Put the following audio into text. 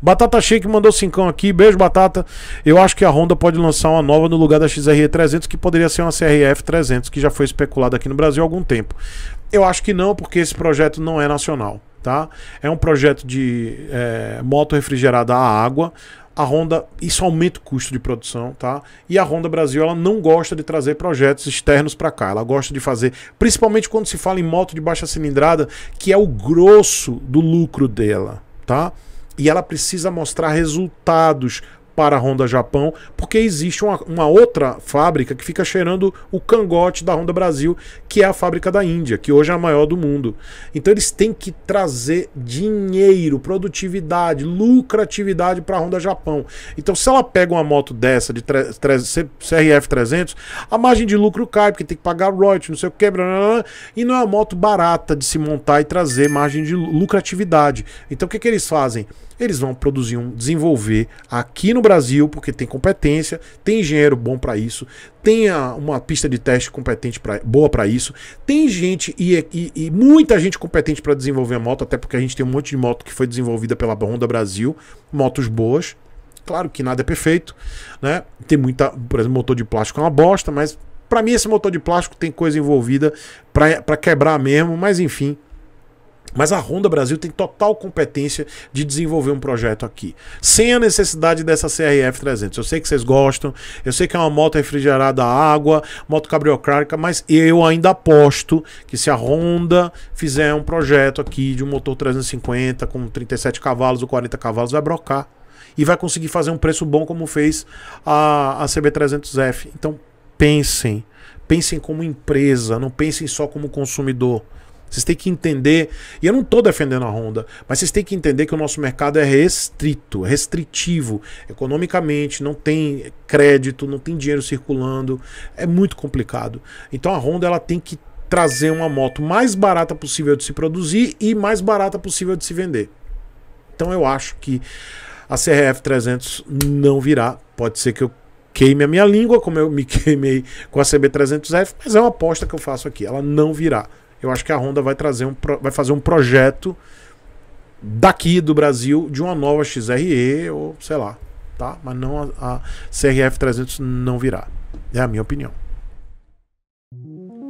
Batata Shake mandou cincão aqui. Beijo, Batata. Eu acho que a Honda pode lançar uma nova no lugar da XRE 300, que poderia ser uma CRF 300, que já foi especulada aqui no Brasil há algum tempo. Eu acho que não, porque esse projeto não é nacional. Tá? É um projeto de é, moto refrigerada à água. A Honda, isso aumenta o custo de produção, tá? E a Honda Brasil, ela não gosta de trazer projetos externos para cá. Ela gosta de fazer, principalmente quando se fala em moto de baixa cilindrada, que é o grosso do lucro dela, tá? e ela precisa mostrar resultados para a Honda Japão, porque existe uma, uma, outra fábrica que fica cheirando o cangote da Honda Brasil, que é a fábrica da Índia, que hoje é a maior do mundo. Então eles têm que trazer dinheiro, produtividade, lucratividade para a Honda Japão. Então se ela pega uma moto dessa de CRF 300, a margem de lucro cai, porque tem que pagar royalties, não sei o que, blá, blá, blá, e não é uma moto barata de se montar e trazer margem de lucratividade. Então o que, que eles fazem? eles vão produzir, um, desenvolver aqui no Brasil, porque tem competência, tem engenheiro bom para isso, tem uma pista de teste competente pra, boa para isso, tem gente e, e, e muita gente competente para desenvolver a moto, até porque a gente tem um monte de moto que foi desenvolvida pela Honda Brasil, motos boas. Claro que nada é perfeito, né? Tem muita, por exemplo, motor de plástico é uma bosta, mas para mim esse motor de plástico tem coisa envolvida para quebrar mesmo, mas enfim, mas a Honda Brasil tem total competência de desenvolver um projeto aqui, sem a necessidade dessa CRF 300. Eu sei que vocês gostam, eu sei que é uma moto refrigerada a água, moto cabriocrática, mas eu ainda aposto que se a Honda fizer um projeto aqui de um motor 350 com 37 cavalos ou 40 cavalos, vai brocar e vai conseguir fazer um preço bom como fez a, a CB300F. Então pensem, pensem como empresa, não pensem só como consumidor. Vocês têm que entender, e eu não estou defendendo a Honda, mas vocês têm que entender que o nosso mercado é restrito, é restritivo, economicamente, não tem crédito, não tem dinheiro circulando, é muito complicado. Então a Honda ela tem que trazer uma moto mais barata possível de se produzir e mais barata possível de se vender. Então eu acho que a CRF 300 não virá. Pode ser que eu queime a minha língua, como eu me queimei com a CB300F, mas é uma aposta que eu faço aqui. Ela não virá eu acho que a Honda vai trazer um vai fazer um projeto daqui do Brasil de uma nova XRE ou sei lá, tá? Mas não a, a CRF 300 não virá. É a minha opinião.